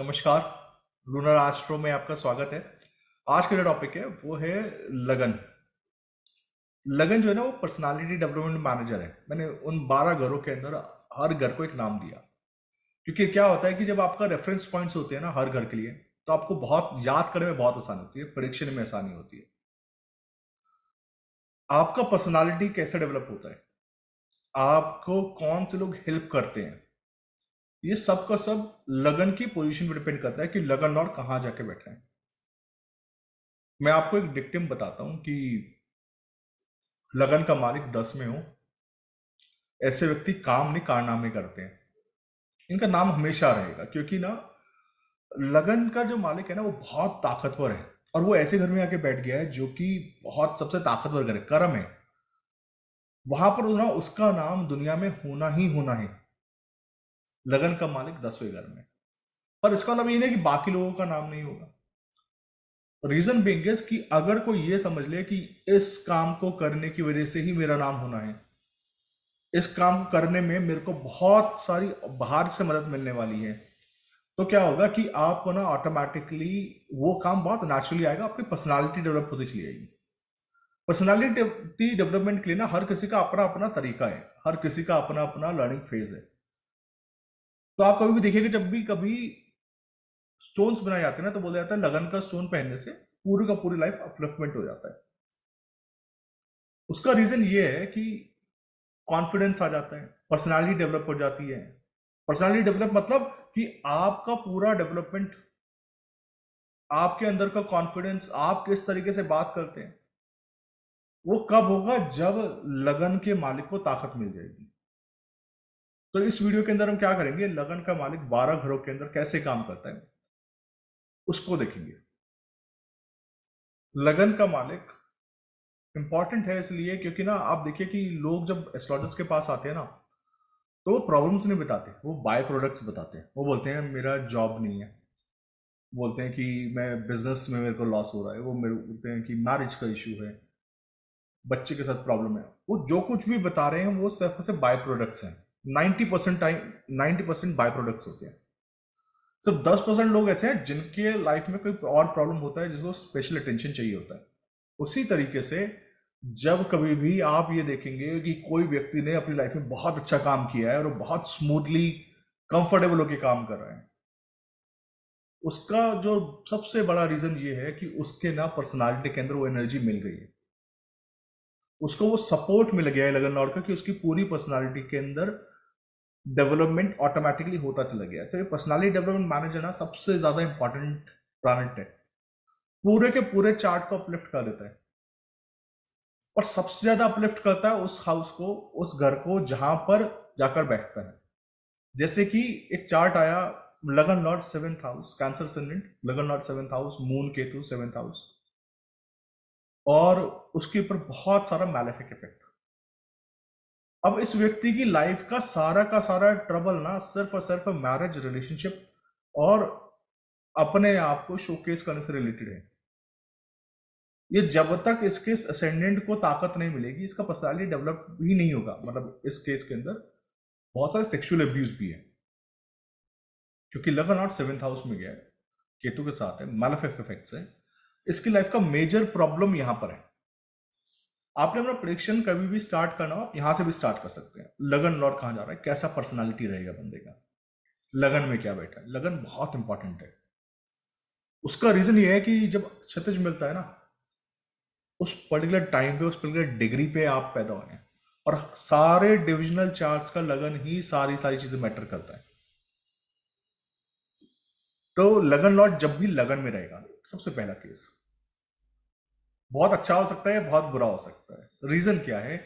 नमस्कार lunar astro में आपका स्वागत है आज का जो टॉपिक है वो है लगन लगन जो है ना वो पर्सनालिटी डेवलपमेंट मैनेजर है मैंने उन बारह घरों के अंदर हर घर को एक नाम दिया क्योंकि क्या होता है कि जब आपका रेफरेंस पॉइंट्स होते हैं ना हर घर के लिए तो आपको बहुत याद करने में बहुत आसानी होती है परीक्षण में आसानी होती है आपका पर्सनालिटी कैसे डेवलप होता है आपको कौन से लोग हेल्प करते हैं ये सब का सब लगन की पोजीशन पर डिपेंड करता है कि लगन और कहाँ जाके बैठे हैं मैं आपको एक डिक्टिम बताता हूं कि लगन का मालिक दस में हो ऐसे व्यक्ति काम नहीं कारनामे करते हैं इनका नाम हमेशा रहेगा क्योंकि ना लगन का जो मालिक है ना वो बहुत ताकतवर है और वो ऐसे घर में आके बैठ गया है जो कि बहुत सबसे ताकतवर घर है कर्म है वहां पर ना उसका नाम दुनिया में होना ही होना है लगन का मालिक दसवें घर में पर इसका मतलब ये नहीं कि बाकी लोगों का नाम नहीं होगा रीजन बिंग कि अगर कोई ये समझ ले कि इस काम को करने की वजह से ही मेरा नाम होना है इस काम को करने में मेरे को बहुत सारी बाहर से मदद मिलने वाली है तो क्या होगा कि आपको ना ऑटोमेटिकली वो काम बहुत नेचुरली आएगा आपकी पर्सनालिटी डेवलप होती चली जाएगी पर्सनालिटी डेवलपमेंट के लिए ना हर किसी का अपना अपना तरीका है हर किसी का अपना अपना लर्निंग फेज है तो आप कभी भी देखिएगा जब भी कभी स्टोन्स बनाए जाते हैं ना तो बोला जाता है लगन का स्टोन पहनने से पूरी का पूरी लाइफ अपलिफ्टमेंट हो जाता है उसका रीजन ये है कि कॉन्फिडेंस आ जाता है पर्सनालिटी डेवलप हो जाती है पर्सनालिटी डेवलप मतलब कि आपका पूरा डेवलपमेंट आपके अंदर का कॉन्फिडेंस आप किस तरीके से बात करते हैं वो कब होगा जब लगन के मालिक को ताकत मिल जाएगी तो इस वीडियो के अंदर हम क्या करेंगे लगन का मालिक बारह घरों के अंदर कैसे काम करता है उसको देखेंगे लगन का मालिक इंपॉर्टेंट है इसलिए क्योंकि ना आप देखिए कि लोग जब एस्ट्रोलॉजर्स के पास आते हैं ना तो वो प्रॉब्लम्स नहीं बताते वो बाय प्रोडक्ट्स बताते हैं वो बोलते हैं मेरा जॉब नहीं है बोलते हैं कि मैं बिजनेस में मेरे को लॉस हो रहा है वो मेरे बोलते हैं कि मैरिज का इशू है बच्चे के साथ प्रॉब्लम है वो जो कुछ भी बता रहे हैं वो सिर्फ से बाय प्रोडक्ट्स हैं 90 percent time 90 percent by products होते हैं सिर्फ दस परसेंट लोग ऐसे हैं जिनके लाइफ में कोई और प्रॉब्लम होता है जिसको स्पेशल अटेंशन चाहिए होता है उसी तरीके से जब कभी भी आप ये देखेंगे कि कोई व्यक्ति ने अपनी लाइफ में बहुत अच्छा काम किया है और बहुत स्मूथली कंफर्टेबल होकर काम कर रहे हैं उसका जो सबसे बड़ा रीजन ये है कि उसके ना पर्सनालिटी के अंदर वो एनर्जी मिल गई है उसको वो सपोर्ट मिल गया है लगन लॉर्ड का कि उसकी पूरी पर्सनालिटी के अंदर डेवलपमेंट ऑटोमेटिकली होता चला गया तो ये पर्सनालिटी डेवलपमेंट मैनेजर ना सबसे ज्यादा इंपॉर्टेंट प्लानट है पूरे के पूरे चार्ट को अपलिफ्ट कर देता है और सबसे ज्यादा अपलिफ्ट करता है उस हाउस को उस घर को जहां पर जाकर बैठता है जैसे कि एक चार्ट आया लगन lord seventh house cancer ascendant लगन lord seventh house moon Ketu seventh house और उसके ऊपर बहुत सारा मैलेफिक इफेक्ट अब इस व्यक्ति की लाइफ का सारा का सारा ट्रबल ना सिर्फ और सिर्फ मैरिज रिलेशनशिप और अपने आप को शोकेस करने से रिलेटेड है ये जब तक इसके असेंडेंट को ताकत नहीं मिलेगी इसका पर्सनैलिटी डेवलप भी नहीं होगा मतलब इस केस के अंदर बहुत सारे सेक्सुअल अब्यूज भी है क्योंकि लव नॉट सेवेंथ हाउस में गया है केतु के साथ है मैलफेक्ट इफेक्ट्स है इसकी लाइफ का मेजर प्रॉब्लम यहां पर है आपने अपना प्रोडिक्शन कभी भी स्टार्ट करना हो आप यहाँ से भी स्टार्ट कर सकते हैं लगन लॉर्ड कहाँ जा रहा है कैसा पर्सनालिटी रहेगा बंदे का लगन में क्या बैठा है लगन बहुत इंपॉर्टेंट है उसका रीजन ये है कि जब क्षतिज मिलता है ना उस पर्टिकुलर टाइम पे उस पर्टिकुलर डिग्री पे आप पैदा हुए हैं और सारे डिविजनल चार्ट्स का लगन ही सारी सारी चीजें मैटर करता है तो लगन लॉट जब भी लगन में रहेगा सबसे पहला केस बहुत अच्छा हो सकता है बहुत बुरा हो सकता है रीजन क्या है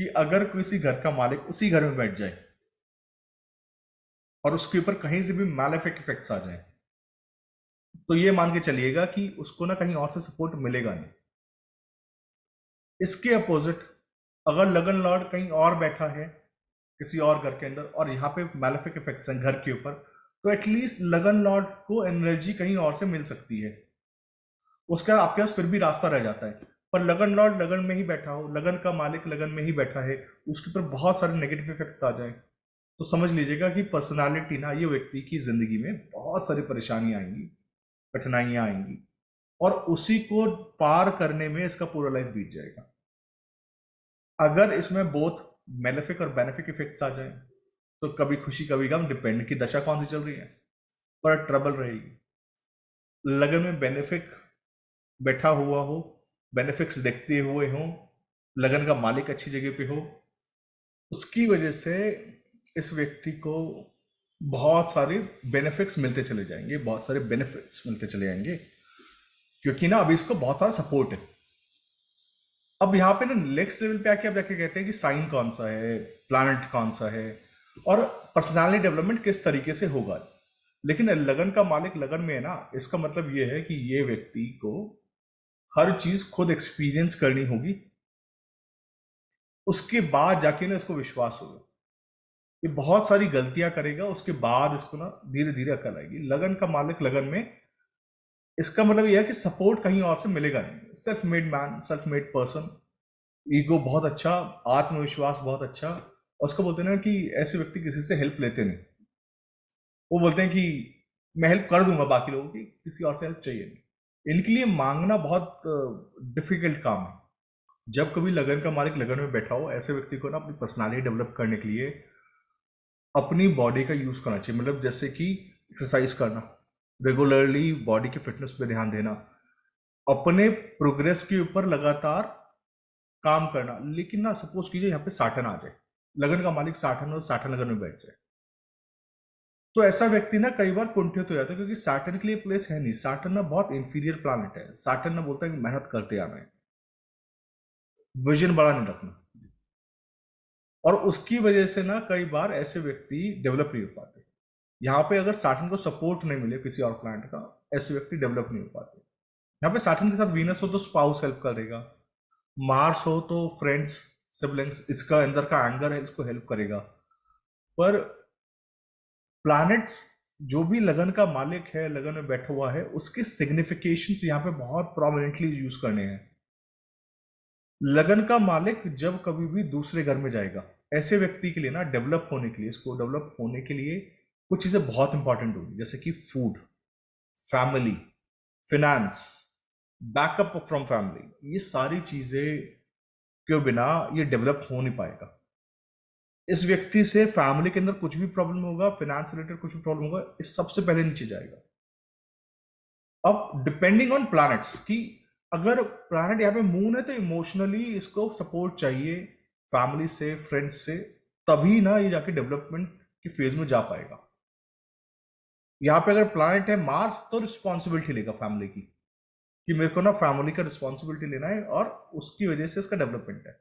कि अगर किसी घर का मालिक उसी घर में बैठ जाए और उसके ऊपर कहीं से भी मैलेफिक इफेक्ट्स आ जाए तो ये मान के चलिएगा कि उसको ना कहीं और से सपोर्ट मिलेगा नहीं इसके अपोजिट अगर लगन लॉर्ड कहीं और बैठा है किसी और घर के अंदर और यहाँ पे मैलिफिक इफेक्ट्स हैं घर के ऊपर तो एटलीस्ट लगन लॉर्ड को एनर्जी कहीं और से मिल सकती है उसका आपके पास फिर भी रास्ता रह जाता है पर लगन लॉर्ड लगन में ही बैठा हो लगन का मालिक लगन में ही बैठा है उसके ऊपर बहुत सारे नेगेटिव इफेक्ट्स आ जाए तो समझ लीजिएगा कि पर्सनालिटी ना ये व्यक्ति की ज़िंदगी में बहुत सारी परेशानियां आएंगी कठिनाइयां आएंगी और उसी को पार करने में इसका पूरा लाइफ बीत जाएगा अगर इसमें बोथ मेलेफिक और बेनिफिक इफेक्ट्स आ जाए तो कभी खुशी कभी गम डिपेंड की दशा कौन सी चल रही है पर ट्रबल रहेगी लगन में बेनिफिक बैठा हुआ हो बेनिफिट्स देखते हुए हो लगन का मालिक अच्छी जगह पे हो उसकी वजह से इस व्यक्ति को बहुत सारे बेनिफिट्स मिलते चले जाएंगे बहुत सारे बेनिफिट्स मिलते चले जाएंगे क्योंकि ना अभी इसको बहुत सारा सपोर्ट है अब यहाँ पे ना नेक्स्ट लेवल पे आके आप जाके कहते हैं कि साइन कौन सा है प्लानट कौन सा है और पर्सनालिटी डेवलपमेंट किस तरीके से होगा लेकिन लगन का मालिक लगन में है ना इसका मतलब ये है कि ये व्यक्ति को हर चीज खुद एक्सपीरियंस करनी होगी उसके बाद जाके ना इसको विश्वास होगा ये बहुत सारी गलतियां करेगा उसके बाद इसको ना धीरे धीरे अकल आएगी लगन का मालिक लगन में इसका मतलब यह है कि सपोर्ट कहीं और से मिलेगा नहीं self made man self made person ego बहुत अच्छा आत्मविश्वास बहुत अच्छा और उसको बोलते हैं ना कि ऐसे व्यक्ति किसी से हेल्प लेते नहीं वो बोलते हैं कि मैं हेल्प कर दूंगा बाकी लोगों की किसी और से हेल्प चाहिए नहीं इनके लिए मांगना बहुत डिफिकल्ट काम है जब कभी लगन का मालिक लगन में बैठा हो ऐसे व्यक्ति को ना अपनी पर्सनालिटी डेवलप करने के लिए अपनी बॉडी का यूज़ करना चाहिए मतलब जैसे कि एक्सरसाइज करना रेगुलरली बॉडी की फिटनेस पे ध्यान देना अपने प्रोग्रेस के ऊपर लगातार काम करना लेकिन ना सपोज कीजिए यहाँ पे साठन आ जाए लगन का मालिक साठन और साठन लगन में बैठ जाए तो ऐसा व्यक्ति ना कई बार कुंठित हो जाता है क्योंकि सैटर्न के लिए प्लेस है नहीं सैटर्न ना बहुत इंफीरियर प्लानट है सैटर्न ना बोलता है कि मेहनत करते आना है विजन बड़ा नहीं रखना और उसकी वजह से ना कई बार ऐसे व्यक्ति डेवलप नहीं हो पाते यहाँ पे अगर सैटर्न को सपोर्ट नहीं मिले किसी और प्लांट का ऐसे व्यक्ति डेवलप नहीं हो पाते यहाँ पे सैटर्न के साथ वीनस हो तो स्पाउस हेल्प करेगा मार्स हो तो फ्रेंड्स सिबलिंग्स इसका अंदर का एंगर है इसको हेल्प करेगा पर प्लैनेट्स जो भी लगन का मालिक है लगन में बैठा हुआ है उसके सिग्निफिकेशन यहाँ पे बहुत प्रोमिनेंटली यूज करने हैं लगन का मालिक जब कभी भी दूसरे घर में जाएगा ऐसे व्यक्ति के लिए ना डेवलप होने के लिए इसको डेवलप होने के लिए कुछ चीज़ें बहुत इंपॉर्टेंट होगी जैसे कि food family finance backup from family ये सारी चीज़ें के बिना ये डेवलप हो नहीं पाएगा इस व्यक्ति से फैमिली के अंदर कुछ भी प्रॉब्लम होगा फिनेंस रिलेटेड कुछ भी प्रॉब्लम होगा इस सबसे पहले नीचे जाएगा अब डिपेंडिंग ऑन प्लैनेट्स कि अगर प्लैनेट यहाँ पे मून है तो इमोशनली इसको सपोर्ट चाहिए फैमिली से फ्रेंड्स से तभी ना ये जाके डेवलपमेंट की फेज में जा पाएगा यहाँ पे अगर प्लानट है मार्स तो रिस्पॉन्सिबिलिटी लेगा फैमिली की कि मेरे को ना फैमिली का रिस्पॉन्सिबिलिटी लेना है और उसकी वजह से इसका डेवलपमेंट है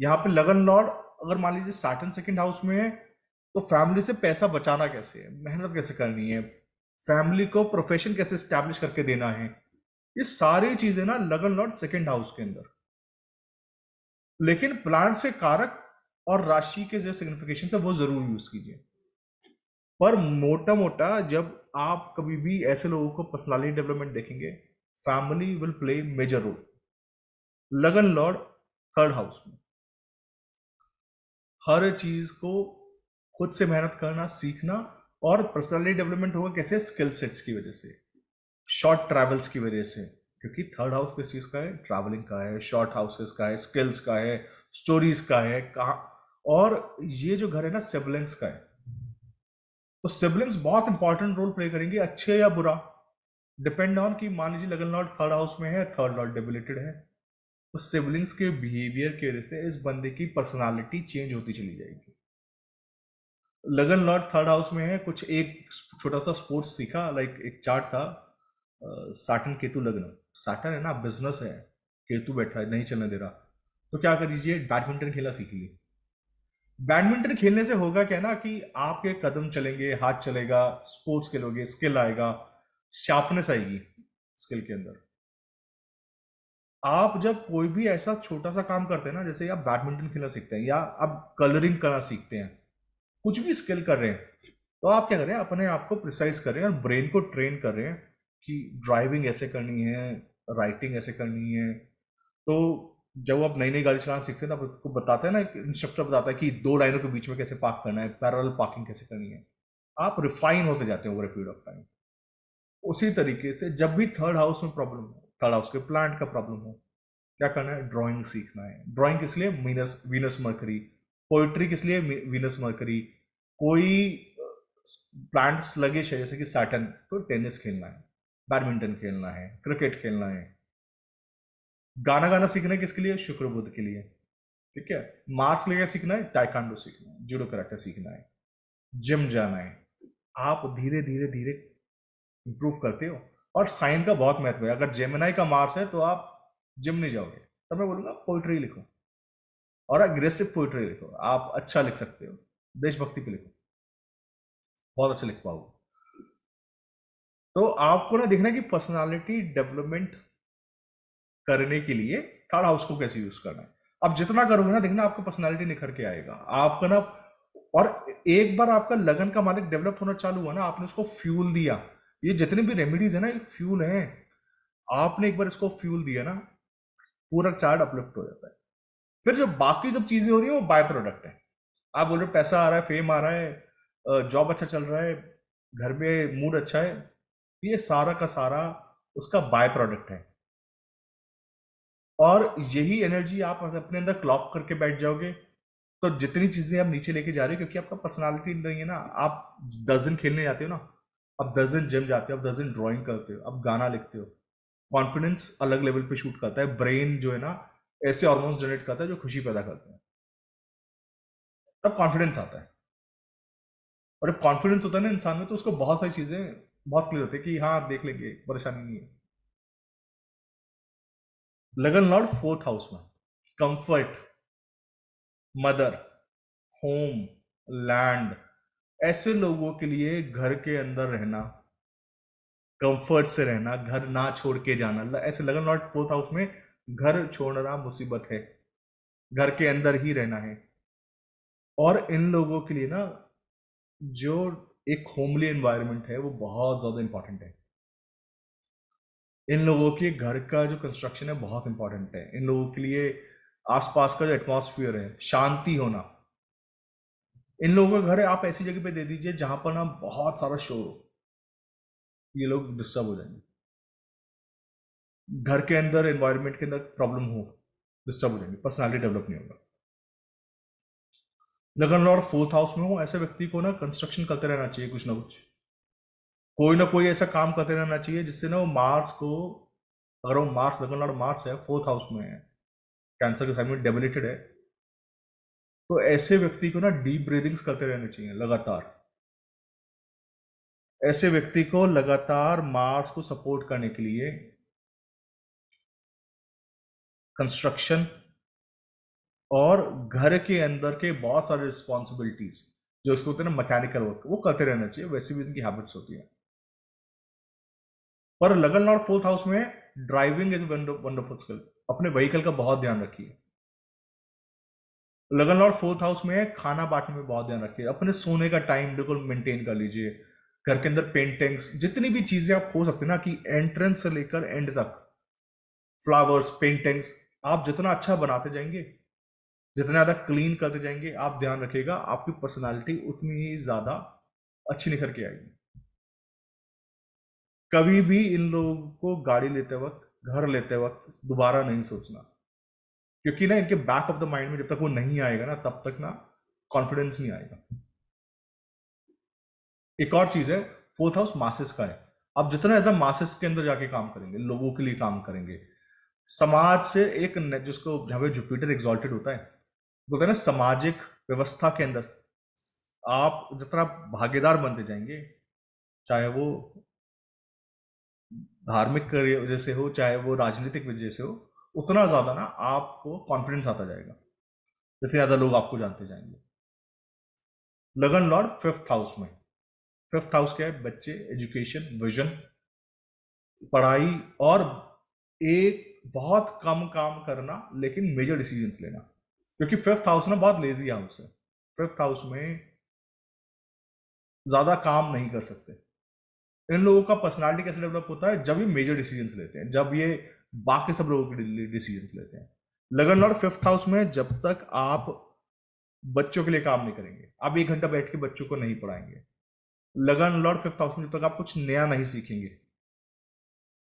यहाँ पे लगन लॉर्ड अगर मान लीजिए सैटन सेकेंड हाउस में है तो फैमिली से पैसा बचाना कैसे है मेहनत कैसे करनी है फैमिली को प्रोफेशन कैसे स्टैब्लिश करके देना है ये सारी चीजें ना लगन लॉर्ड सेकेंड हाउस के अंदर लेकिन प्लान से कारक और राशि के जो सिग्निफिकेशन है वो जरूर यूज कीजिए पर मोटा मोटा जब आप कभी भी ऐसे लोगों को पर्सनालिटी डेवलपमेंट देखेंगे family will play major role लगन लॉर्ड थर्ड हाउस में हर चीज को खुद से मेहनत करना सीखना और पर्सनली डेवलपमेंट होगा कैसे स्किल सेट्स की वजह से शॉर्ट ट्रैवल्स की वजह से क्योंकि थर्ड हाउस किस चीज़ का है ट्रैवलिंग का है शॉर्ट हाउसेस का है स्किल्स का है स्टोरीज का है कहा और ये जो घर है ना सिबलिंग्स का है तो सिबलिंग्स बहुत इंपॉर्टेंट रोल प्ले करेंगे अच्छे या बुरा डिपेंड ऑन कि मान लीजिए लगन लॉर्ड थर्ड हाउस में है थर्ड लॉर्ड डेबिलेटेड है उस सिबलिंग्स के बिहेवियर की वजह से इस बंदे की पर्सनालिटी चेंज होती चली जाएगी लगन लॉर्ड थर्ड हाउस में है कुछ एक छोटा सा स्पोर्ट्स सीखा लाइक एक चार्ट था साटन केतु लग्न साटन है ना बिजनेस है केतु बैठा है नहीं चलने दे रहा तो क्या कर लीजिए बैडमिंटन खेलना सीख लिए बैडमिंटन खेलने से होगा क्या ना कि आपके कदम चलेंगे हाथ चलेगा स्पोर्ट्स खेलोगे स्किल आएगा शार्पनेस आएगी स्किल के अंदर आप जब कोई भी ऐसा छोटा सा काम करते हैं ना जैसे आप बैडमिंटन खेलना सीखते हैं या आप कलरिंग करना सीखते हैं कुछ भी स्किल कर रहे हैं तो आप क्या कर रहे हैं अपने आप को प्रिसाइज कर रहे हैं और ब्रेन को ट्रेन कर रहे हैं कि ड्राइविंग ऐसे करनी है राइटिंग ऐसे करनी है तो जब आप नई नई गाड़ी चलाना सीखते हैं तो आपको बताते हैं ना इंस्ट्रक्टर बताता है कि दो लाइनों के बीच में कैसे पार्क करना है पैरल पार्किंग कैसे करनी है आप रिफाइन होते जाते हैं over a period of time उसी तरीके से जब भी थर्ड हाउस में प्रॉब्लम हो थर्ड उसके प्लांट का प्रॉब्लम हो क्या करना है ड्राइंग सीखना है ड्राइंग किस लिए मीनस वीनस मर्करी पोइट्री किस लिए वीनस मर्करी कोई प्लांट्स लगे है जैसे कि सैटन तो टेनिस खेलना है बैडमिंटन खेलना है क्रिकेट खेलना है गाना गाना सीखना है किसके लिए शुक्र बुद्ध के लिए ठीक है मार्क्स लेकर सीखना है टाइकांडो सीखना है जूडो कराटे सीखना है जिम जाना है आप धीरे धीरे धीरे इंप्रूव करते हो और साइन का बहुत महत्व है अगर जेमिनाई का मार्स है तो आप जिम नहीं जाओगे तो मैं बोलूँगा पोइट्री लिखो और अग्रेसिव पोइट्री लिखो आप अच्छा लिख सकते हो देशभक्ति पे लिखो बहुत अच्छा लिख पाओगे तो आपको ना देखना कि पर्सनालिटी डेवलपमेंट करने के लिए थर्ड हाउस को कैसे यूज करना है आप जितना करोगे ना देखना आपको पर्सनालिटी निखर के आएगा आपका ना और एक बार आपका लगन का मालिक डेवलप होना चालू हुआ ना आपने उसको फ्यूल दिया ये जितने भी रेमिडीज है ना ये फ्यूल है आपने एक बार इसको फ्यूल दिया ना पूरा चार्ट अपलिफ्ट हो जाता है फिर जो बाकी सब चीजें हो रही है वो बाय प्रोडक्ट है आप बोल रहे पैसा आ रहा है फेम आ रहा है जॉब अच्छा चल रहा है घर में मूड अच्छा है ये सारा का सारा उसका बाय प्रोडक्ट है और यही एनर्जी आप अपने अंदर क्लॉक करके बैठ जाओगे तो जितनी चीजें आप नीचे लेके जा रहे हो क्योंकि आपका पर्सनालिटी नहीं है ना आप दस दिन खेलने जाते हो ना आप दस दिन जिम जाते हो आप दस दिन ड्राइंग करते हो आप गाना लिखते हो कॉन्फिडेंस अलग लेवल पे शूट करता है ब्रेन जो है ना ऐसे हॉर्मोन्स जनरेट करता है जो खुशी पैदा करते हैं तब कॉन्फिडेंस आता है और जब कॉन्फिडेंस होता है ना इंसान में तो उसको बहुत सारी चीजें बहुत क्लियर होती है कि हाँ आप देख लेंगे परेशानी नहीं है लगन लॉर्ड फोर्थ हाउस में कंफर्ट मदर होम लैंड ऐसे लोगों के लिए घर के अंदर रहना कंफर्ट से रहना घर ना छोड़ के जाना ऐसे लगन नॉट फोर्थ हाउस में घर छोड़ना मुसीबत है घर के अंदर ही रहना है और इन लोगों के लिए ना जो एक होमली एनवायरनमेंट है वो बहुत ज़्यादा इंपॉर्टेंट है इन लोगों के घर का जो कंस्ट्रक्शन है बहुत इंपॉर्टेंट है इन लोगों के लिए आसपास का जो एटमोसफियर है शांति होना इन लोगों का घर आप ऐसी जगह पे दे दीजिए जहां पर ना बहुत सारा शोर हो ये लोग डिस्टर्ब हो जाएंगे घर के अंदर एनवायरमेंट के अंदर प्रॉब्लम हो डिस्टर्ब हो जाएंगे पर्सनैलिटी डेवलप नहीं होगा लगन लॉर्ड फोर्थ हाउस में हो ऐसे व्यक्ति को ना कंस्ट्रक्शन करते रहना चाहिए कुछ ना कुछ कोई ना कोई ऐसा काम करते रहना चाहिए जिससे ना वो मार्स को अगर वो मार्स लगन लॉर्ड मार्स है फोर्थ हाउस में है कैंसर के साइड में डेबिलेटेड है तो ऐसे व्यक्ति को ना डीप ब्रीदिंग्स करते रहने चाहिए लगातार ऐसे व्यक्ति को लगातार मार्स को सपोर्ट करने के लिए कंस्ट्रक्शन और घर के अंदर के बहुत सारे रिस्पॉन्सिबिलिटीज जो इसको होते हैं ना मैकेनिकल वर्क वो करते रहना चाहिए वैसे भी इनकी हैबिट्स होती है पर लगन और फोर्थ हाउस में ड्राइविंग इज वंडरफुल स्किल अपने व्हीकल का बहुत ध्यान रखिए लगन लॉर्ड फोर्थ हाउस में खाना बांटने में बहुत ध्यान रखिए अपने सोने का टाइम बिल्कुल मेंटेन कर लीजिए घर के अंदर पेंटिंग्स जितनी भी चीजें आप हो सकते हैं ना कि एंट्रेंस से लेकर एंड तक फ्लावर्स पेंटिंग्स आप जितना अच्छा बनाते जाएंगे जितना ज़्यादा क्लीन करते जाएंगे आप ध्यान रखिएगा आपकी पर्सनालिटी उतनी ही ज़्यादा अच्छी निखर के आएगी कभी भी इन लोगों को गाड़ी लेते वक्त घर लेते वक्त दोबारा नहीं सोचना क्योंकि ना इनके बैक ऑफ द माइंड में जब तक वो नहीं आएगा ना तब तक ना कॉन्फिडेंस नहीं आएगा एक और चीज है फोर्थ हाउस मासिस का है आप जितना ज्यादा मासिस के अंदर जाके काम करेंगे लोगों के लिए काम करेंगे समाज से एक जिसको जहां पे जुपिटर एग्जॉल्टेड होता है वो हैं सामाजिक व्यवस्था के अंदर आप जितना भागीदार बनते जाएंगे चाहे वो धार्मिक जैसे हो चाहे वो राजनीतिक वजह से हो उतना ज़्यादा ना आपको कॉन्फिडेंस आता जाएगा जितने ज़्यादा लोग आपको जानते जाएंगे लगन लॉर्ड फिफ्थ हाउस में फिफ्थ हाउस क्या है बच्चे एजुकेशन विजन पढ़ाई और एक बहुत कम काम करना लेकिन मेजर डिसीजंस लेना क्योंकि फिफ्थ हाउस ना बहुत लेजी हाउस है फिफ्थ हाउस में ज़्यादा काम नहीं कर सकते इन लोगों का पर्सनालिटी कैसे डेवलप होता है जब ये मेजर डिसीजंस लेते हैं जब ये बाकी सब लोगों के डिसीजन लेते हैं लगन लॉर्ड फिफ्थ हाउस में जब तक आप बच्चों के लिए काम नहीं करेंगे आप एक घंटा बैठ के बच्चों को नहीं पढ़ाएंगे लगन लॉर्ड फिफ्थ हाउस में जब तक आप कुछ नया नहीं सीखेंगे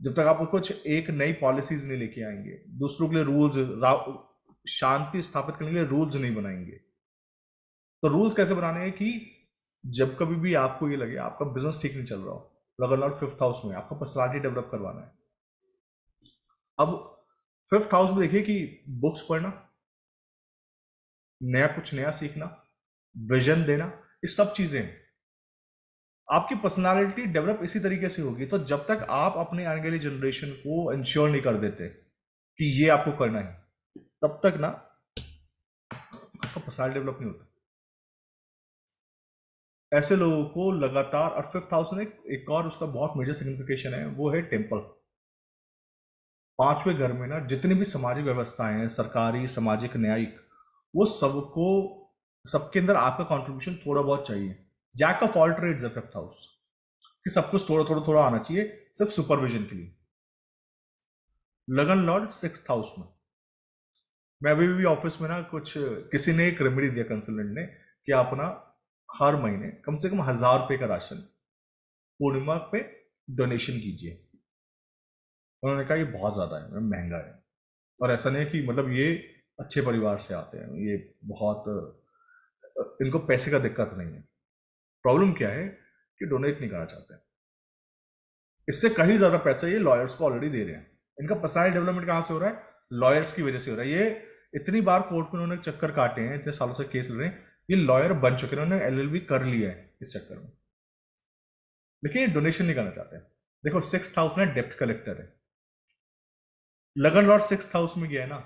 जब तक आप कुछ एक नई पॉलिसीज नहीं लेके आएंगे दूसरों के लिए रूल्स शांति स्थापित करने के लिए रूल्स नहीं बनाएंगे तो रूल्स कैसे बनाने हैं कि जब कभी भी आपको ये लगे आपका बिजनेस ठीक नहीं चल रहा हो लगन लॉर्ड फिफ्थ हाउस में आपका पर्सनैलिटी डेवलप करवाना है अब फिफ्थ हाउस में देखिए कि बुक्स पढ़ना नया कुछ नया सीखना विजन देना ये सब चीजें हैं आपकी पर्सनालिटी डेवलप इसी तरीके से होगी तो जब तक आप अपने आने वाली जनरेशन को इंश्योर नहीं कर देते कि ये आपको करना है तब तक ना आपका पर्सनालिटी डेवलप नहीं होता ऐसे लोगों को लगातार और फिफ्थ हाउस में एक और उसका बहुत मेजर सिग्निफिकेशन है वो है टेम्पल पांचवें घर में ना जितनी भी सामाजिक व्यवस्थाएं हैं सरकारी सामाजिक न्यायिक वो सबको सबके अंदर आपका कॉन्ट्रीब्यूशन थोड़ा बहुत चाहिए जैक ऑफ ऑल ट्रेड्स है फिफ्थ हाउस कि सब कुछ थोड़ा थोड़ा थोड़ा आना चाहिए सिर्फ सुपरविजन के लिए लगन लॉर्ड सिक्स हाउस में मैं अभी भी ऑफिस में ना कुछ किसी ने एक रेमेडी दिया कंसल्टेंट ने कि आप ना हर महीने कम से कम हजार रुपये का राशन पूर्णिमा पे डोनेशन कीजिए उन्होंने कहा ये बहुत ज़्यादा है महंगा है और ऐसा नहीं है कि मतलब ये अच्छे परिवार से आते हैं ये बहुत इनको पैसे का दिक्कत नहीं है प्रॉब्लम क्या है कि डोनेट नहीं करना चाहते इससे कहीं ज़्यादा पैसे ये लॉयर्स को ऑलरेडी दे रहे हैं इनका पर्सनल डेवलपमेंट कहाँ से हो रहा है लॉयर्स की वजह से हो रहा है ये इतनी बार कोर्ट में उन्होंने चक्कर काटे हैं इतने सालों से केस लड़ रहे हैं ये लॉयर बन चुके हैं उन्होंने एल कर लिया है इस चक्कर में लेकिन ये डोनेशन नहीं करना चाहते देखो सिक्स थाउजेंड डेप्ट कलेक्टर है लगन लॉर्ड सिक्स हाउस में गया है ना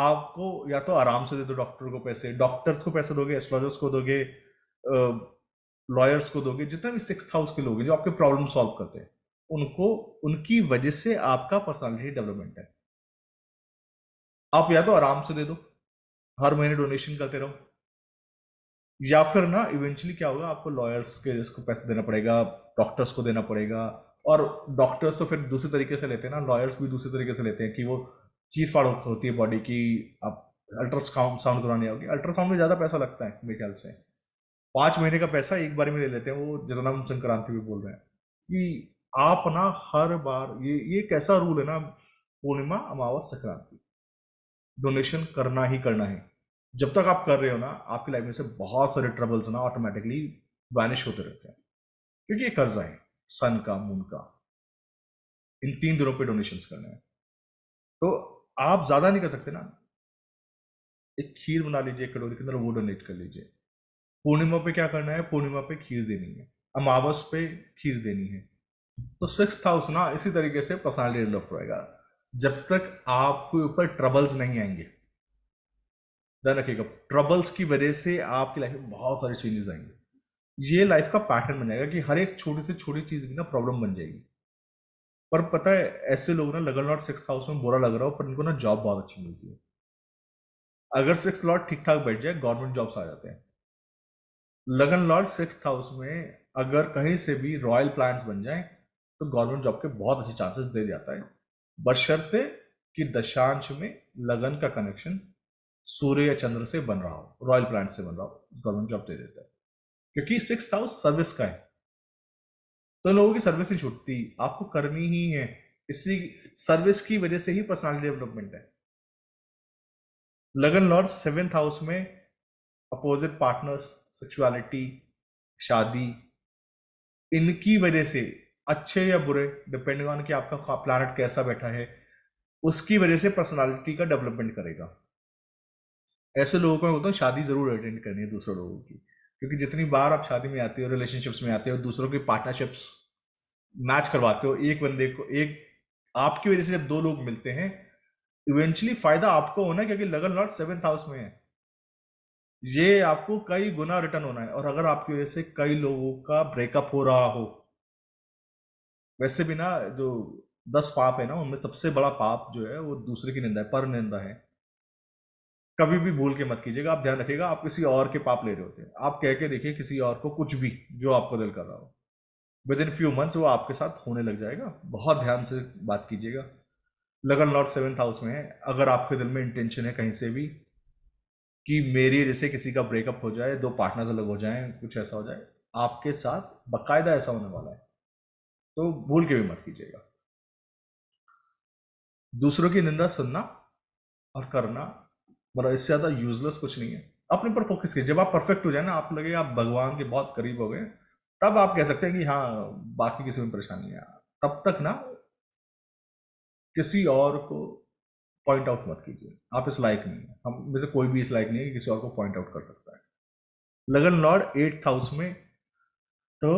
आपको या तो आराम से दे दो डॉक्टर को पैसे डॉक्टर्स को पैसे दोगे एस्ट्रोलॉजर्स को दोगे लॉयर्स को दोगे जितने भी सिक्स हाउस के लोग हैं जो आपके प्रॉब्लम सॉल्व करते हैं उनको उनकी वजह से आपका पर्सनालिटी डेवलपमेंट है आप या तो आराम से दे दो हर महीने डोनेशन करते रहो या फिर ना इवेंचुअली क्या होगा आपको लॉयर्स के जिसको पैसे देना पड़ेगा डॉक्टर्स को देना पड़ेगा और डॉक्टर्स तो फिर दूसरे तरीके से लेते हैं ना लॉयर्स भी दूसरे तरीके से लेते हैं कि वो चीज फाड़ होती है बॉडी की आप अल्ट्रासाउंड साउंड करानी होगी अल्ट्रासाउंड में ज़्यादा पैसा लगता है मेरे ख्याल से पाँच महीने का पैसा एक बार में ले लेते हैं वो जितना हम संक्रांति भी बोल रहे हैं कि आप ना हर बार ये ये कैसा रूल है ना पूर्णिमा अमावस संक्रांति डोनेशन करना ही करना है जब तक आप कर रहे हो ना आपकी लाइफ में से बहुत सारे ट्रबल्स ना ऑटोमेटिकली वैनिश होते रहते हैं क्योंकि ये कर्जा है सन का मून का इन तीन दिनों पे डोनेशंस करने हैं तो आप ज्यादा नहीं कर सकते ना एक खीर बना लीजिए कटोरी के अंदर वो डोनेट कर लीजिए पूर्णिमा पे क्या करना है पूर्णिमा पे खीर देनी है अमावस पे खीर देनी है तो सिक्स हाउस ना इसी तरीके से पर्सनलिटी डेवलप होएगा जब तक आपके ऊपर ट्रबल्स नहीं आएंगे ध्यान रखिएगा ट्रबल्स की वजह से आपकी लाइफ में बहुत सारे चेंजेस आएंगे ये लाइफ का पैटर्न बन जाएगा कि हर एक छोटी से छोटी चीज भी ना प्रॉब्लम बन जाएगी पर पता है ऐसे लोग ना लगन लॉट सिक्स हाउस में बुरा लग रहा हो पर इनको ना जॉब बहुत अच्छी मिलती है अगर सिक्स लॉट ठीक ठाक बैठ जाए गवर्नमेंट जॉब्स आ जाते हैं लगन लॉट सिक्स हाउस में अगर कहीं से भी रॉयल प्लान्स बन जाए तो गवर्नमेंट जॉब के बहुत अच्छे चांसेस दे जाता है बशर्ते कि दशांश में लगन का कनेक्शन सूर्य या चंद्र से बन रहा हो रॉयल प्लांट से बन रहा हो गवर्नमेंट जॉब दे देता है क्योंकि सिक्स हाउस सर्विस का है तो लोगों की सर्विस नहीं छूटती आपको करनी ही है इसी सर्विस की वजह से ही पर्सनालिटी डेवलपमेंट है लगन लॉर्ड सेवेंथ हाउस में अपोजिट पार्टनर्स सेक्सुअलिटी शादी इनकी वजह से अच्छे या बुरे डिपेंडिंग ऑन कि आपका प्लानट कैसा बैठा है उसकी वजह से पर्सनालिटी का डेवलपमेंट करेगा ऐसे लोगों को मैं बोलता हूँ शादी जरूर अटेंड करनी है दूसरे लोगों की क्योंकि जितनी बार आप शादी में आते हो रिलेशनशिप्स में आते हो दूसरों की पार्टनरशिप्स मैच करवाते हो एक बंदे को एक आपकी वजह से जब दो लोग मिलते हैं इवेंचुअली फायदा आपको होना है क्योंकि लगन लॉट सेवेंथ हाउस में है ये आपको कई गुना रिटर्न होना है और अगर आपकी वजह से कई लोगों का ब्रेकअप हो रहा हो वैसे भी ना जो दस पाप है ना उनमें सबसे बड़ा पाप जो है वो दूसरे की निंदा है पर निंदा है कभी भी भूल के मत कीजिएगा आप ध्यान रखिएगा आप किसी और के पाप ले रहे होते हैं आप कह के देखिए किसी और को कुछ भी जो आपको दिल कर रहा हो विद इन फ्यू मंथ्स वो आपके साथ होने लग जाएगा बहुत ध्यान से बात कीजिएगा लगन लॉट सेवेंथ हाउस में है अगर आपके दिल में इंटेंशन है कहीं से भी कि मेरी जैसे किसी का ब्रेकअप हो जाए दो पार्टनर्स अलग हो जाए कुछ ऐसा हो जाए आपके साथ बाकायदा ऐसा होने वाला है तो भूल के भी मत कीजिएगा दूसरों की निंदा सुनना और करना मतलब इससे ज़्यादा यूजलेस कुछ नहीं है अपने पर फोकस कीजिए जब आप परफेक्ट हो जाए ना आप लगे आप भगवान के बहुत करीब हो गए तब आप कह सकते हैं कि हाँ बाकी किसी में परेशानी है तब तक ना किसी और को पॉइंट आउट मत कीजिए आप इस लायक नहीं है हम में से कोई भी इस लायक नहीं है कि किसी और को पॉइंट आउट कर सकता है लगन लॉर्ड एट्थ हाउस में तो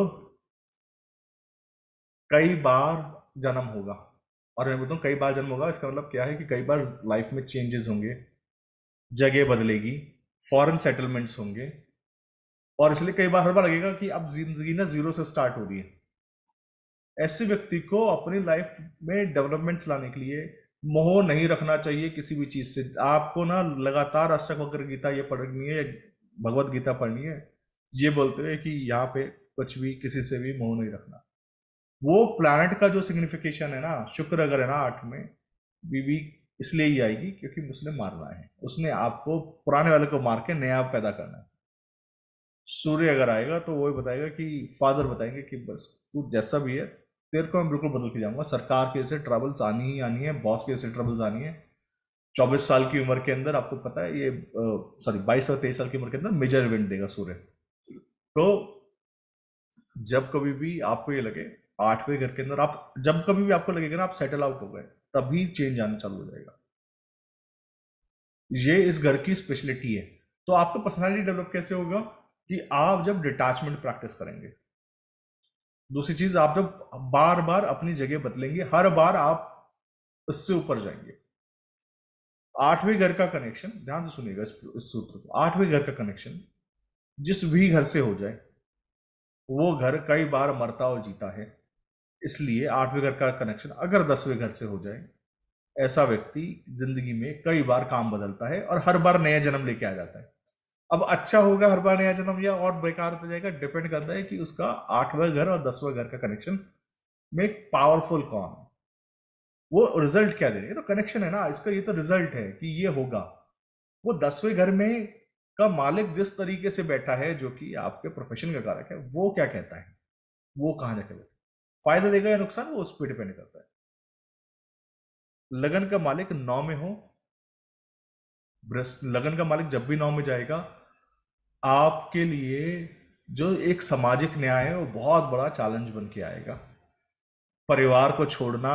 कई बार जन्म होगा और मैं बोलता हूँ कई बार जन्म होगा इसका मतलब क्या है कि कई बार लाइफ में चेंजेस होंगे जगह बदलेगी फॉरेन सेटलमेंट्स होंगे और इसलिए कई बार हर बार लगेगा कि अब जिंदगी ना जीरो से स्टार्ट हो रही है ऐसे व्यक्ति को अपनी लाइफ में डेवलपमेंट्स लाने के लिए मोह नहीं रखना चाहिए किसी भी चीज से आपको ना लगातार अष्टक वक्र गीता ये पढ़नी है भगवत गीता पढ़नी है ये बोलते हुए कि यहाँ पे कुछ भी किसी से भी मोह नहीं रखना वो प्लानट का जो सिग्निफिकेशन है ना शुक्र अगर है ना आठ में बीवी इसलिए ही आएगी क्योंकि उसने मारना है उसने आपको पुराने वाले को मार के नया पैदा करना है सूर्य अगर आएगा तो वो बताएगा कि फादर बताएंगे कि बस तू जैसा भी है तेरे को मैं बिल्कुल बदल के जाऊंगा सरकार के ऐसे ट्रबल्स आनी ही आनी है बॉस के ऐसे ट्रबल्स आनी है चौबीस साल की उम्र के अंदर आपको पता है ये सॉरी बाईस और तेईस साल की उम्र के अंदर मेजर इवेंट देगा सूर्य तो जब कभी भी आपको ये लगे आठवें घर के अंदर आप जब कभी भी आपको लगेगा ना आप सेटल आउट हो गए तभी चेंज आना चालू हो जाएगा ये इस घर की स्पेशलिटी है तो आपका पर्सनैलिटी डेवलप कैसे होगा कि आप जब डिटैचमेंट प्रैक्टिस करेंगे दूसरी चीज आप जब बार बार अपनी जगह बदलेंगे हर बार आप इससे ऊपर जाएंगे आठवें घर का कनेक्शन ध्यान से सुनिएगा इस, इस सूत्र को आठवें घर का कनेक्शन जिस भी घर से हो जाए वो घर कई बार मरता और जीता है इसलिए आठवें घर का कनेक्शन अगर दसवें घर से हो जाए ऐसा व्यक्ति जिंदगी में कई बार काम बदलता है और हर बार नया जन्म लेके आ जाता है अब अच्छा होगा हर बार नया जन्म या और बेकार होता तो जाएगा डिपेंड करता है कि उसका आठवें घर और दसवें घर का कनेक्शन में पावरफुल कौन है वो रिजल्ट क्या दे रहे तो कनेक्शन है ना इसका ये तो रिजल्ट है कि ये होगा वो दसवें घर में का मालिक जिस तरीके से बैठा है जो कि आपके प्रोफेशन का कारक है वो क्या कहता है वो कहाँ जाके बैठा फायदा देगा या नुकसान वो उस पर डिपेंड करता है लगन का मालिक नौ में हो लगन का मालिक जब भी नौ में जाएगा आपके लिए जो एक सामाजिक न्याय है वो बहुत बड़ा चैलेंज बन के आएगा परिवार को छोड़ना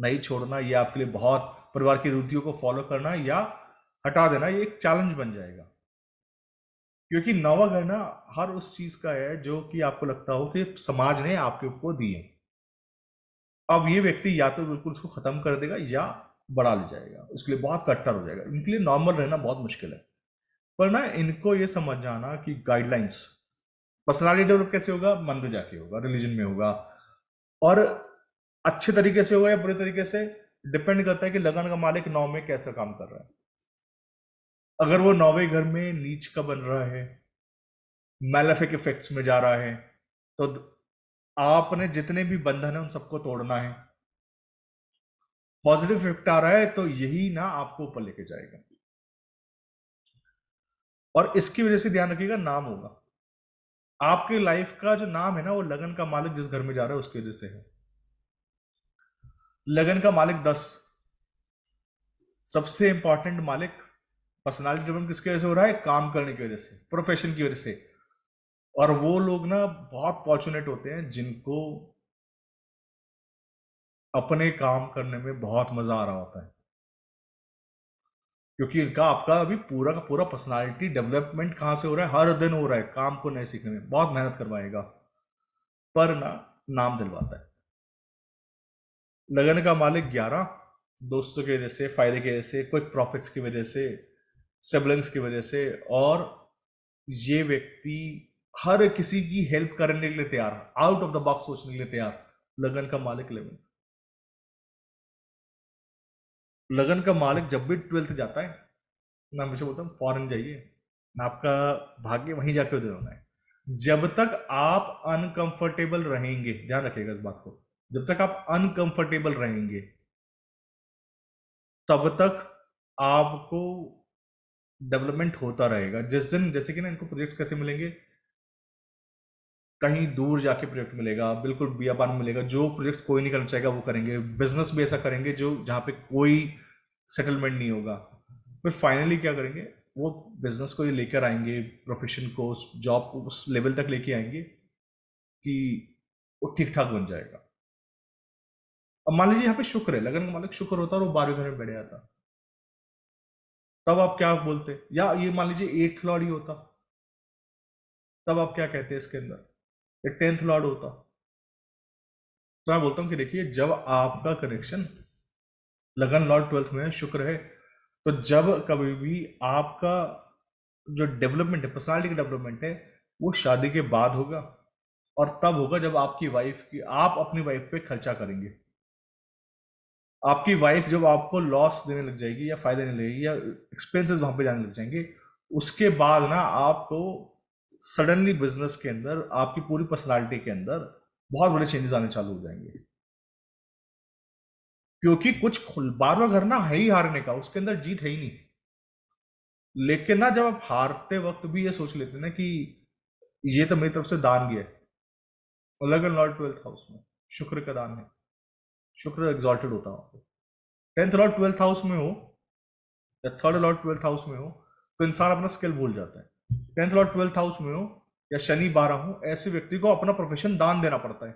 नहीं छोड़ना ये आपके लिए बहुत परिवार की रुतियों को फॉलो करना या हटा देना ये एक चैलेंज बन जाएगा क्योंकि नवा गाना हर उस चीज का है जो कि आपको लगता हो कि समाज ने आपके ऊपर दी है अब ये व्यक्ति या तो बिल्कुल उसको खत्म कर देगा या बढ़ा ले जाएगा उसके लिए बहुत कट्टर हो जाएगा इनके लिए नॉर्मल रहना बहुत मुश्किल है पर ना इनको ये समझ जाना कि गाइडलाइंस पर्सनालिटी डेवलप कैसे होगा मंदिर जाके होगा रिलीजन में होगा और अच्छे तरीके से होगा या बुरे तरीके से डिपेंड करता है कि लगन का मालिक नौ में कैसा काम कर रहा है अगर वो नौवे घर में नीच का बन रहा है मेलेफिक इफेक्ट्स में जा रहा है तो आपने जितने भी बंधन है उन सबको तोड़ना है पॉजिटिव इफेक्ट आ रहा है तो यही ना आपको ऊपर लेके जाएगा और इसकी वजह से ध्यान रखिएगा नाम होगा आपके लाइफ का जो नाम है ना वो लगन का मालिक जिस घर में जा रहा है उसकी वजह से है लगन का मालिक दस सबसे इंपॉर्टेंट मालिक पर्सनैलिटी डेवलपमेंट किसकी वजह से हो रहा है काम करने की वजह से प्रोफेशन की वजह से और वो लोग ना बहुत फॉर्चुनेट होते हैं जिनको अपने काम करने में बहुत मजा आ रहा होता है क्योंकि इनका आपका अभी पूरा का पूरा पर्सनालिटी डेवलपमेंट कहां से हो रहा है हर दिन हो रहा है काम को नए सीखने में बहुत मेहनत करवाएगा पर ना नाम दिलवाता है लगन का मालिक ग्यारह दोस्तों की वजह से फायदे की वजह से क्विक प्रॉफिट्स की वजह से सिबलिंग्स की वजह से और ये व्यक्ति हर किसी की हेल्प करने के लिए तैयार आउट ऑफ द बॉक्स सोचने के लिए तैयार लगन का मालिक लेवल लगन का मालिक जब भी ट्वेल्थ जाता है मैं हमेशा बोलता हूँ फॉरन जाइए आपका भाग्य वहीं जाके उधर होना है जब तक आप अनकंफर्टेबल रहेंगे ध्यान रखिएगा इस बात को जब तक आप अनकंफर्टेबल रहेंगे तब तक आपको डेवलपमेंट होता रहेगा जिस दिन जैसे कि ना इनको प्रोजेक्ट्स कैसे मिलेंगे कहीं दूर जाके प्रोजेक्ट मिलेगा बिल्कुल बियाबान मिलेगा जो प्रोजेक्ट कोई नहीं करना चाहेगा वो करेंगे बिजनेस भी ऐसा करेंगे जो जहाँ पे कोई सेटलमेंट नहीं होगा फिर फाइनली क्या करेंगे वो बिजनेस को ये लेकर आएंगे प्रोफेशन को जॉब को उस लेवल तक लेके आएंगे कि वो ठीक ठाक बन जाएगा अब मान लीजिए यहाँ पे शुक्र है लगन का मालिक शुक्र होता और वो बारहवें घर में बैठ जाता तब आप क्या बोलते या ये मान लीजिए एट्थ लॉर्ड ही होता तब आप क्या कहते हैं इसके अंदर टेंथ लॉर्ड होता तो मैं बोलता हूं कि देखिए जब आपका कनेक्शन लगन लॉर्ड ट्वेल्थ में शुक्र है तो जब कभी भी आपका जो डेवलपमेंट है पर्सनालिटी का डेवलपमेंट है वो शादी के बाद होगा और तब होगा जब आपकी वाइफ की आप अपनी वाइफ पे खर्चा करेंगे आपकी वाइफ जब आपको लॉस देने लग जाएगी या फायदा देने लगेगी या एक्सपेंसेस वहां पे जाने लग जाएंगे उसके बाद ना आप तो सडनली बिजनेस के अंदर आपकी पूरी पर्सनालिटी के अंदर बहुत बड़े चेंजेस आने चालू हो जाएंगे क्योंकि कुछ बारवा घर ना है ही हारने का उसके अंदर जीत है ही नहीं लेकिन ना जब आप हारते वक्त भी ये सोच लेते ना कि ये तो मेरी तरफ से दान गया अलग नॉट ट्वेल्थ हाउस में शुक्र का दान है शुक्र एग्जॉल्टेड होता है टेंथ लॉर्ड ट्वेल्थ हाउस में हो या थर्ड लॉर्ड ट्वेल्थ हाउस में हो तो इंसान अपना स्किल भूल जाता है टेंथ लॉर्ड ट्वेल्थ हाउस में हो या शनि बारह हो ऐसे व्यक्ति को अपना प्रोफेशन दान देना पड़ता है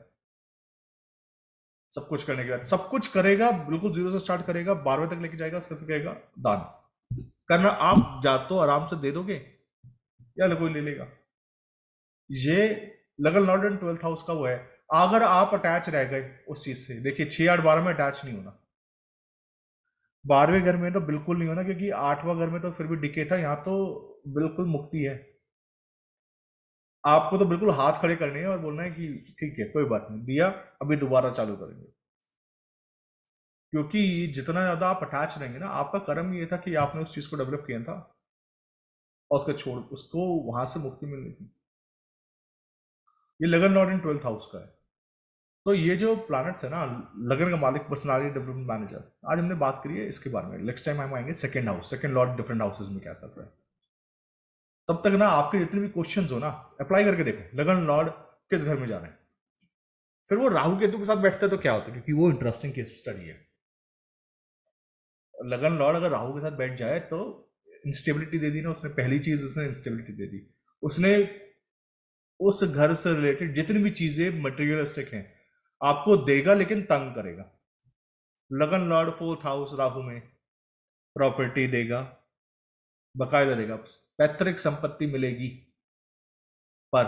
सब कुछ करने के बाद सब कुछ करेगा बिल्कुल जीरो से स्टार्ट करेगा बारहवें तक लेके जाएगा उसके कहेगा दान करना आप जा तो आराम से दे दोगे या कोई ले लेगा ये लगल लॉर्ड एंड ट्वेल्थ हाउस का वो है अगर आप अटैच रह गए उस चीज से देखिए छह आठ बारह में अटैच नहीं होना बारहवें घर में तो बिल्कुल नहीं होना क्योंकि आठवां घर में तो फिर भी डिके था यहां तो बिल्कुल मुक्ति है आपको तो बिल्कुल हाथ खड़े करने हैं और बोलना है कि ठीक है कोई बात नहीं दिया अभी दोबारा चालू करेंगे क्योंकि जितना ज्यादा आप अटैच रहेंगे ना आपका कर्म ये था कि आपने उस चीज को डेवलप किया था और उसका छोड़ उसको वहां से मुक्ति मिलनी थी ये लगन नॉट इन ट्वेल्थ हाउस का है तो ये जो प्लानट्स है ना लगन का मालिक पर्सनालिटी डेवलपमेंट मैनेजर आज हमने बात करी है इसके बारे में नेक्स्ट टाइम हम आएंगे second house second lord different houses में क्या कर है तब तक ना आपके जितने भी क्वेश्चन हो ना अप्लाई करके देखो लगन लॉर्ड किस घर में जा रहे हैं फिर वो राहु केतु के साथ बैठता है तो क्या होता है क्योंकि वो इंटरेस्टिंग केस स्टडी है लगन लॉर्ड अगर राहु के साथ बैठ जाए तो इंस्टेबिलिटी दे दी ना उसने पहली चीज उसने इंस्टेबिलिटी दे दी उसने उस घर से रिलेटेड जितनी भी चीजें मटेरियलिस्टिक हैं आपको देगा लेकिन तंग करेगा लगन लॉर्ड फोर्थ हाउस राहु में प्रॉपर्टी देगा बकायदा देगा पैतृक संपत्ति मिलेगी पर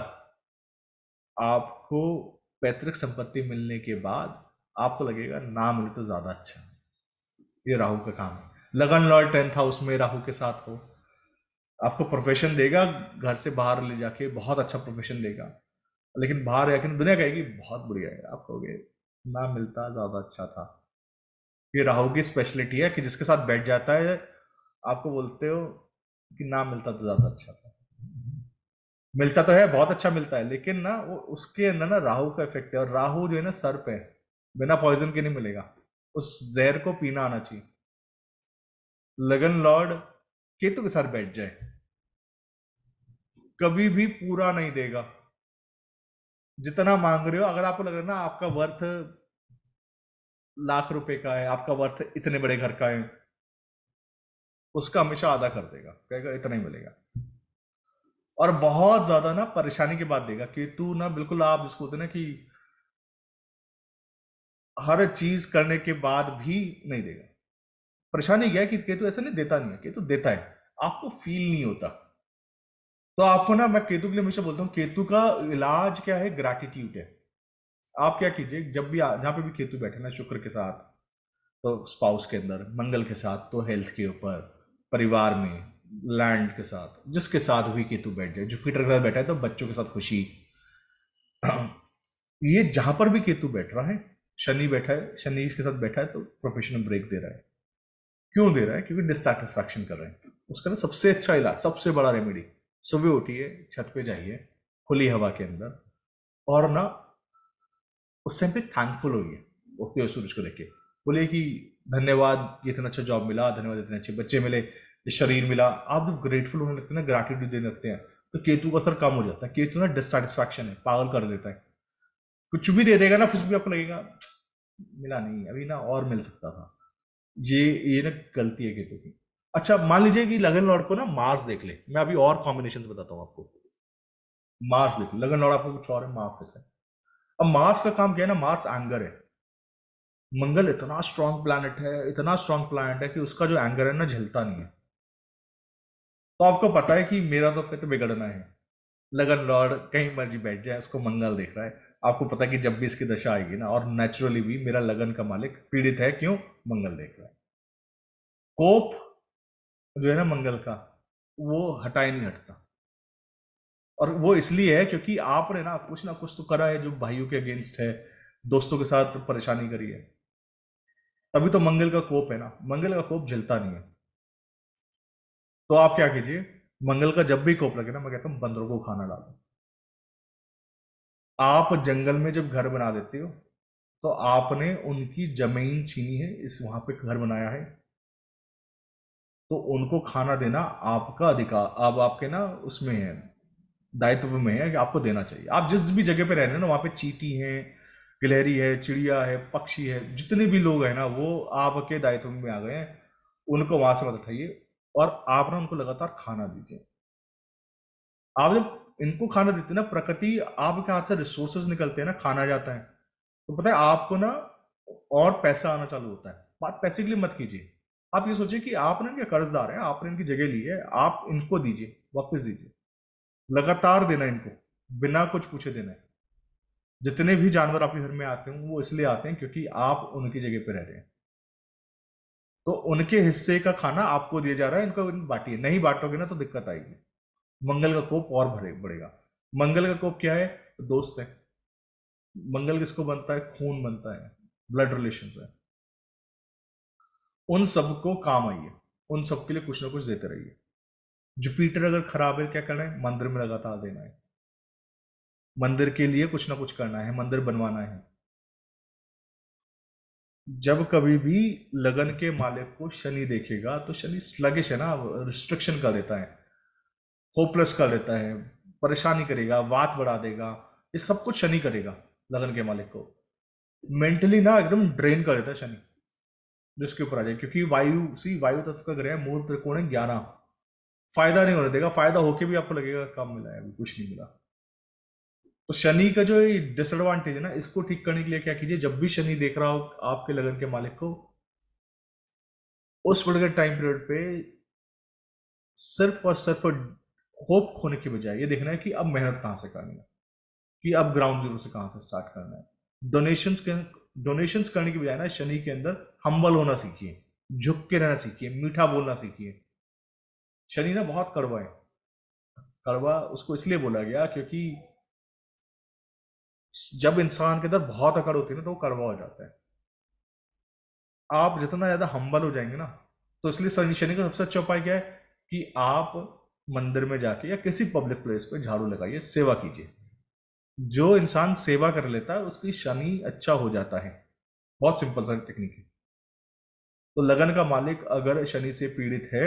आपको पैतृक संपत्ति मिलने के बाद आपको लगेगा ना मिले तो ज़्यादा अच्छा ये राहु का काम है लगन लॉर्ड टेंथ हाउस में राहु के साथ हो आपको प्रोफेशन देगा घर से बाहर ले जाके बहुत अच्छा प्रोफेशन देगा लेकिन बाहर जाकर दुनिया कहेगी बहुत बढ़िया है आप कहोगे ना मिलता ज़्यादा अच्छा था ये राहु की स्पेशलिटी है कि जिसके साथ बैठ जाता है आपको बोलते हो कि ना मिलता तो ज़्यादा अच्छा था मिलता तो है बहुत अच्छा मिलता है लेकिन ना वो उसके अंदर ना राहु का इफेक्ट है और राहु जो है ना सर पे बिना पॉइजन के नहीं मिलेगा उस जहर को पीना आना चाहिए लगन लॉर्ड केतु के साथ बैठ जाए कभी भी पूरा नहीं देगा जितना मांग रहे हो अगर आपको लग रहा है ना आपका वर्थ लाख रुपए का है आपका वर्थ इतने बड़े घर का है उसका हमेशा आधा कर देगा कहेगा इतना ही मिलेगा और बहुत ज्यादा ना परेशानी की बात देगा कि तू ना बिल्कुल आप जिसको होते ना कि हर चीज करने के बाद भी नहीं देगा परेशानी क्या है कि तू ऐसा नहीं देता नहीं है कि तू देता है आपको फील नहीं होता तो आपको ना मैं केतु के लिए हमेशा बोलता हूँ केतु का इलाज क्या है ग्रैटिट्यूड है आप क्या कीजिए जब भी जहाँ पे भी केतु बैठे ना शुक्र के साथ तो स्पाउस के अंदर मंगल के साथ तो हेल्थ के ऊपर परिवार में लैंड के साथ जिसके साथ भी केतु बैठ जाए जुपिटर के साथ बैठा है तो बच्चों के साथ खुशी ये जहां पर भी केतु बैठ रहा है शनि बैठा है शनि के साथ बैठा है तो प्रोफेशनल ब्रेक दे रहा है क्यों दे रहा है क्योंकि डिससेटिस्फैक्शन कर रहे हैं उसका ना सबसे अच्छा इलाज सबसे बड़ा रेमेडी सुबह उठिए छत पे जाइए खुली हवा के अंदर और ना उस टाइम पे थैंकफुल होइए उगते हुए सूरज को देख के बोलिए कि धन्यवाद ये इतना अच्छा जॉब मिला धन्यवाद इतने अच्छे बच्चे मिले ये शरीर मिला आप जब ग्रेटफुल होने लगते हैं ना ग्रेटिट्यूड देने लगते हैं तो केतु का असर कम हो जाता है केतु ना डिससेटिस्फैक्शन है पागल कर देता है कुछ भी दे देगा ना फिर भी आपको लगेगा मिला नहीं अभी ना और मिल सकता था ये ये ना गलती है केतु की अच्छा मान लीजिए कि लगन लॉर्ड को ना मार्स देख ले मैं अभी और कॉम्बिनेशन बताता हूँ आपको मार्स देख लगन लॉर्ड आपको कुछ और है मार्स देख रहे अब मार्स का काम क्या है ना मार्स एंगर है मंगल इतना स्ट्रांग प्लानट है इतना स्ट्रांग प्लानट है कि उसका जो एंगर है ना झलता नहीं है तो आपको पता है कि मेरा तो पे तो बिगड़ना है लगन लॉर्ड कहीं मर्जी बैठ जाए उसको मंगल देख रहा है आपको पता है कि जब भी इसकी दशा आएगी ना और नेचुरली भी मेरा लगन का मालिक पीड़ित है क्यों मंगल देख रहा है कोप जो है ना मंगल का वो हटाए नहीं हटता और वो इसलिए है क्योंकि आपने ना कुछ ना कुछ तो करा है जो भाइयों के अगेंस्ट है दोस्तों के साथ परेशानी करी है तभी तो मंगल का कोप है ना मंगल का कोप झलता नहीं है तो आप क्या कीजिए मंगल का जब भी कोप लगे ना मैं कहता हूं बंदरों को खाना डालो आप जंगल में जब घर बना देते हो तो आपने उनकी जमीन छीनी है इस वहां पे घर बनाया है तो उनको खाना देना आपका अधिकार अब आपके ना उसमें है दायित्व में है कि आपको देना चाहिए आप जिस भी जगह पर रह रहे हैं ना वहाँ पे चीटी हैं गिलहरी है चिड़िया है पक्षी है जितने भी लोग हैं ना वो आपके दायित्व में आ गए हैं उनको वहाँ से मत उठाइए और आप ना उनको लगातार खाना दीजिए आप जब इनको खाना देते ना प्रकृति आपके हाथ से रिसोर्सेज निकलते हैं ना खाना जाता है तो पता है आपको ना और पैसा आना चालू होता है बात पैसे के लिए मत कीजिए आप ये सोचिए कि आपने इनके कर्जदार हैं आपने इनकी जगह ली है आप इनको दीजिए वापस दीजिए लगातार देना इनको बिना कुछ पूछे देना है जितने भी जानवर आपके घर में आते हैं वो इसलिए आते हैं क्योंकि आप उनकी जगह पर रह रहे हैं तो उनके हिस्से का खाना आपको दिया जा रहा है इनको बांटिए नहीं बांटोगे ना तो दिक्कत आएगी मंगल का कोप और भरे बढ़ेगा मंगल का कोप क्या है दोस्त है मंगल किसको बनता है खून बनता है ब्लड रिलेशन है उन सबको काम आइए उन सबके लिए कुछ ना कुछ देते रहिए जुपिटर अगर खराब है क्या करना है मंदिर में लगातार देना है मंदिर के लिए कुछ ना कुछ करना है मंदिर बनवाना है जब कभी भी लगन के मालिक को शनि देखेगा तो शनि स्लगिश है ना रिस्ट्रिक्शन कर देता है होपलेस कर देता है परेशानी करेगा वात बढ़ा देगा ये सब कुछ शनि करेगा लगन के मालिक को मेंटली ना एकदम ड्रेन कर देता है शनि जिसके ऊपर आ जाए क्योंकि वायु सी वायु तत्व का ग्रह मूल त्रिकोण है ग्यारह फायदा नहीं होने देगा फायदा होके भी आपको लगेगा कम मिला है कुछ नहीं मिला तो शनि का जो डिसएडवांटेज है ना इसको ठीक करने के लिए क्या कीजिए जब भी शनि देख रहा हो आपके लगन के मालिक को उस पर्टिकुलर टाइम पीरियड पे सिर्फ और सिर्फ होप खोने की बजाय ये देखना है कि अब मेहनत कहां से करनी है कि अब ग्राउंड जीरो से कहां से स्टार्ट करना है डोनेशंस के डोनेशंस करने के बजाय ना शनि के अंदर हम्बल होना सीखिए झुक के रहना सीखिए मीठा बोलना सीखिए शनि ना बहुत कड़वा है कड़वा उसको इसलिए बोला गया क्योंकि जब इंसान के अंदर बहुत अकड़ होती है ना तो वो कड़वा हो जाता है आप जितना ज्यादा हम्बल हो जाएंगे ना तो इसलिए शनि शनि का सबसे अच्छा उपाय क्या है कि आप मंदिर में जाके या किसी पब्लिक प्लेस पर झाड़ू लगाइए सेवा कीजिए जो इंसान सेवा कर लेता है उसकी शनि अच्छा हो जाता है बहुत सिंपल सा टेक्निक है तो लगन का मालिक अगर शनि से पीड़ित है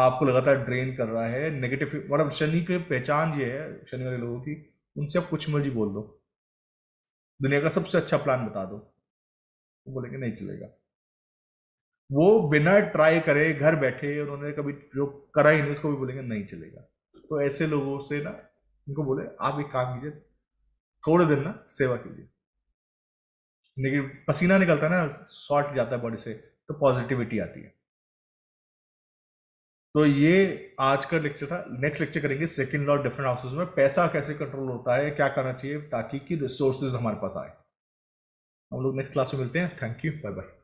आपको लगातार ड्रेन कर रहा है नेगेटिव मतलब शनि की पहचान ये है शनि वाले लोगों की उनसे आप कुछ मर्जी बोल दो दुनिया का सबसे अच्छा प्लान बता दो वो बोलेंगे नहीं चलेगा वो बिना ट्राई करे घर बैठे उन्होंने कभी जो करा ही नहीं उसको भी बोलेंगे नहीं चलेगा तो ऐसे लोगों से ना उनको बोले आप एक काम कीजिए थोड़े दिन ना सेवा कीजिए लेकिन पसीना निकलता है ना शॉर्ट जाता है बॉडी से तो पॉजिटिविटी आती है तो ये आज का लेक्चर था नेक्स्ट लेक्चर करेंगे सेकंड लॉ डिफरेंट हाउसेज में पैसा कैसे कंट्रोल होता है क्या करना चाहिए ताकि कि रिसोर्सेज हमारे पास आए हम लोग नेक्स्ट क्लास में मिलते हैं थैंक यू बाय बाय